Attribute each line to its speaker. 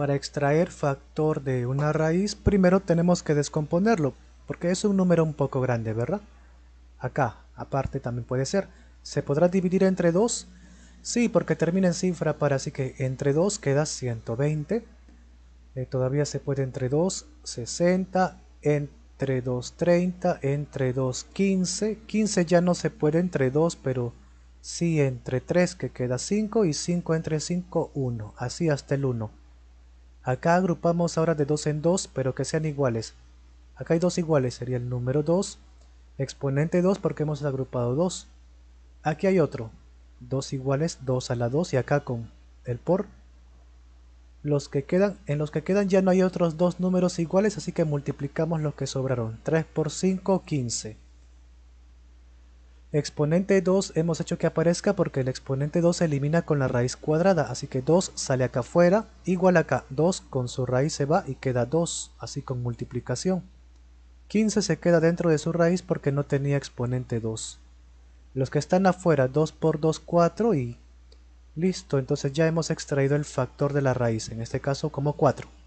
Speaker 1: Para extraer factor de una raíz, primero tenemos que descomponerlo, porque es un número un poco grande, ¿verdad? Acá, aparte también puede ser. ¿Se podrá dividir entre 2? Sí, porque termina en cifra para, así que entre 2 queda 120. Eh, todavía se puede entre 2, 60, entre 2, 30, entre 2, 15. 15 ya no se puede entre 2, pero sí entre 3 que queda 5 y 5 entre 5, 1. Así hasta el 1. Acá agrupamos ahora de 2 en 2 pero que sean iguales. Acá hay dos iguales, sería el número 2, exponente 2 porque hemos agrupado 2. Aquí hay otro, 2 iguales, 2 a la 2 y acá con el por. Los que quedan, en los que quedan ya no hay otros dos números iguales, así que multiplicamos los que sobraron. 3 por 5, 15. Exponente 2 hemos hecho que aparezca porque el exponente 2 se elimina con la raíz cuadrada, así que 2 sale acá afuera, igual acá 2 con su raíz se va y queda 2, así con multiplicación. 15 se queda dentro de su raíz porque no tenía exponente 2. Los que están afuera 2 por 2, 4 y listo, entonces ya hemos extraído el factor de la raíz, en este caso como 4.